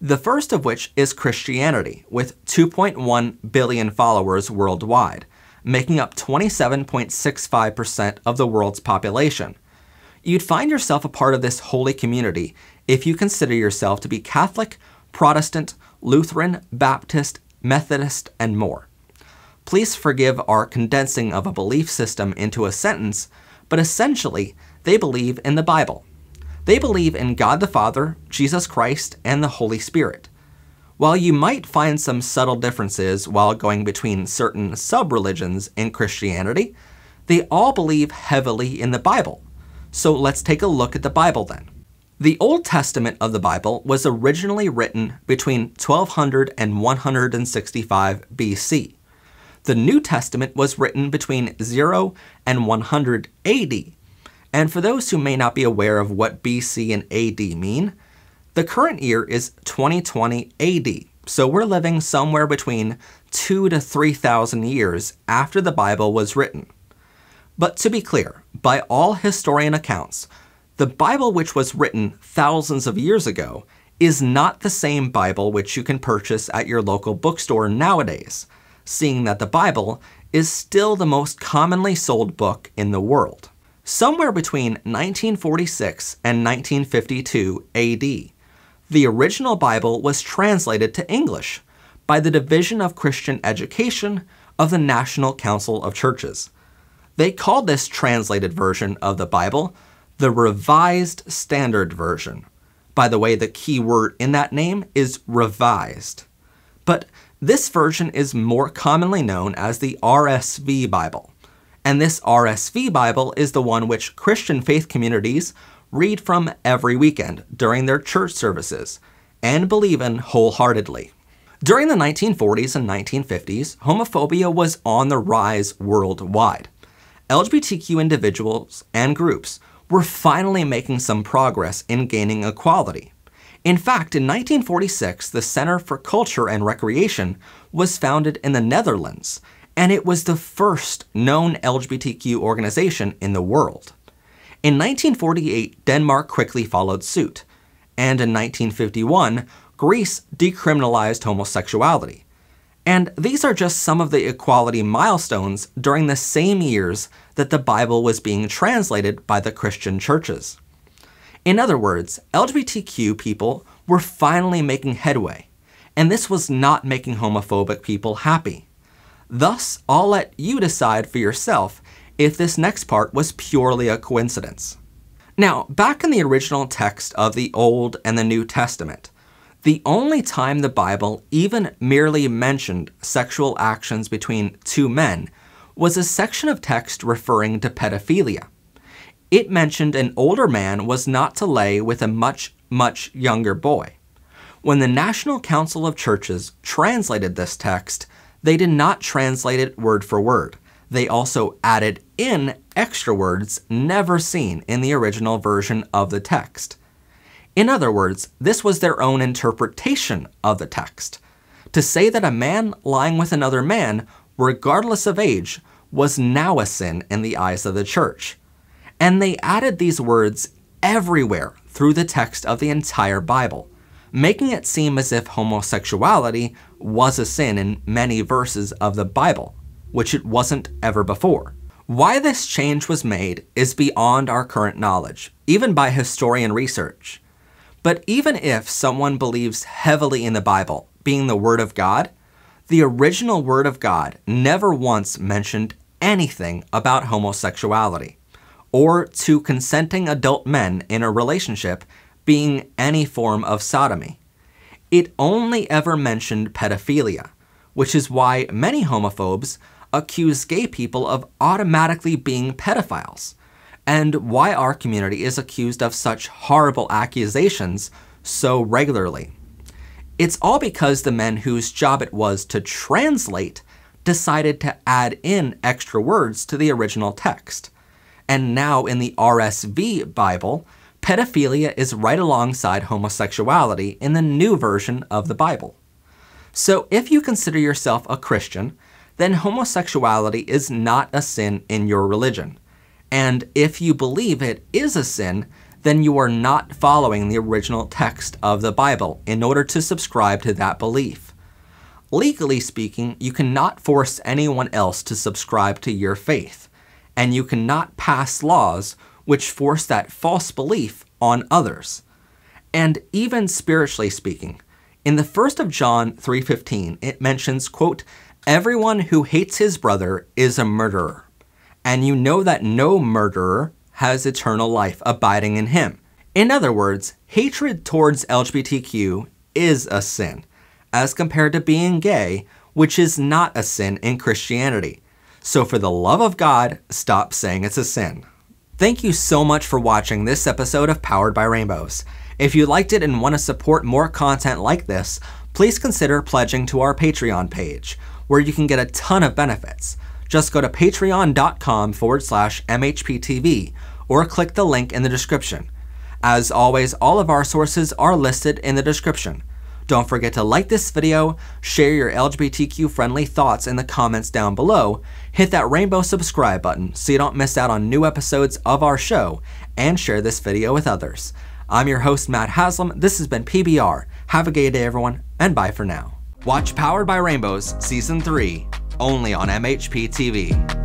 the first of which is Christianity, with 2.1 billion followers worldwide, making up 27.65% of the world's population. You'd find yourself a part of this holy community if you consider yourself to be Catholic, Protestant, Lutheran, Baptist, Methodist, and more. Please forgive our condensing of a belief system into a sentence, but essentially, they believe in the Bible. They believe in God the Father, Jesus Christ, and the Holy Spirit. While you might find some subtle differences while going between certain sub religions in Christianity, they all believe heavily in the Bible. So let's take a look at the Bible then. The Old Testament of the Bible was originally written between 1200 and 165 BC. The New Testament was written between 0 and 180 and for those who may not be aware of what BC and AD mean, the current year is 2020 AD, so we're living somewhere between 2 to 3,000 years after the Bible was written. But to be clear, by all historian accounts, the Bible which was written thousands of years ago is not the same Bible which you can purchase at your local bookstore nowadays, seeing that the Bible is still the most commonly sold book in the world somewhere between 1946 and 1952 AD. The original Bible was translated to English by the Division of Christian Education of the National Council of Churches. They called this translated version of the Bible the Revised Standard Version. By the way, the key word in that name is revised. But this version is more commonly known as the RSV Bible and this RSV Bible is the one which Christian faith communities read from every weekend during their church services and believe in wholeheartedly. During the 1940s and 1950s, homophobia was on the rise worldwide. LGBTQ individuals and groups were finally making some progress in gaining equality. In fact, in 1946, the Center for Culture and Recreation was founded in the Netherlands and it was the first known LGBTQ organization in the world. In 1948, Denmark quickly followed suit, and in 1951, Greece decriminalized homosexuality. And these are just some of the equality milestones during the same years that the Bible was being translated by the Christian churches. In other words, LGBTQ people were finally making headway, and this was not making homophobic people happy. Thus, I'll let you decide for yourself if this next part was purely a coincidence. Now, back in the original text of the Old and the New Testament, the only time the Bible even merely mentioned sexual actions between two men was a section of text referring to pedophilia. It mentioned an older man was not to lay with a much, much younger boy. When the National Council of Churches translated this text, they did not translate it word for word. They also added in extra words never seen in the original version of the text. In other words, this was their own interpretation of the text. To say that a man lying with another man, regardless of age, was now a sin in the eyes of the church. And they added these words everywhere through the text of the entire Bible, making it seem as if homosexuality was a sin in many verses of the Bible, which it wasn't ever before. Why this change was made is beyond our current knowledge, even by historian research. But even if someone believes heavily in the Bible being the Word of God, the original Word of God never once mentioned anything about homosexuality or to consenting adult men in a relationship being any form of sodomy it only ever mentioned pedophilia, which is why many homophobes accuse gay people of automatically being pedophiles, and why our community is accused of such horrible accusations so regularly. It's all because the men whose job it was to translate decided to add in extra words to the original text. And now in the RSV Bible, pedophilia is right alongside homosexuality in the new version of the Bible. So if you consider yourself a Christian, then homosexuality is not a sin in your religion. And if you believe it is a sin, then you are not following the original text of the Bible in order to subscribe to that belief. Legally speaking, you cannot force anyone else to subscribe to your faith, and you cannot pass laws which force that false belief on others. And even spiritually speaking, in the first of John 3:15, it mentions, quote, "Everyone who hates his brother is a murderer, and you know that no murderer has eternal life abiding in him." In other words, hatred towards LGBTQ is a sin, as compared to being gay, which is not a sin in Christianity. So for the love of God, stop saying it's a sin. Thank you so much for watching this episode of Powered by Rainbows. If you liked it and want to support more content like this, please consider pledging to our Patreon page, where you can get a ton of benefits. Just go to patreon.com forward slash MHPTV or click the link in the description. As always, all of our sources are listed in the description. Don't forget to like this video, share your LGBTQ friendly thoughts in the comments down below, hit that rainbow subscribe button so you don't miss out on new episodes of our show, and share this video with others. I'm your host, Matt Haslam. This has been PBR. Have a gay day, everyone, and bye for now. Watch Powered by Rainbows Season 3 only on MHP TV.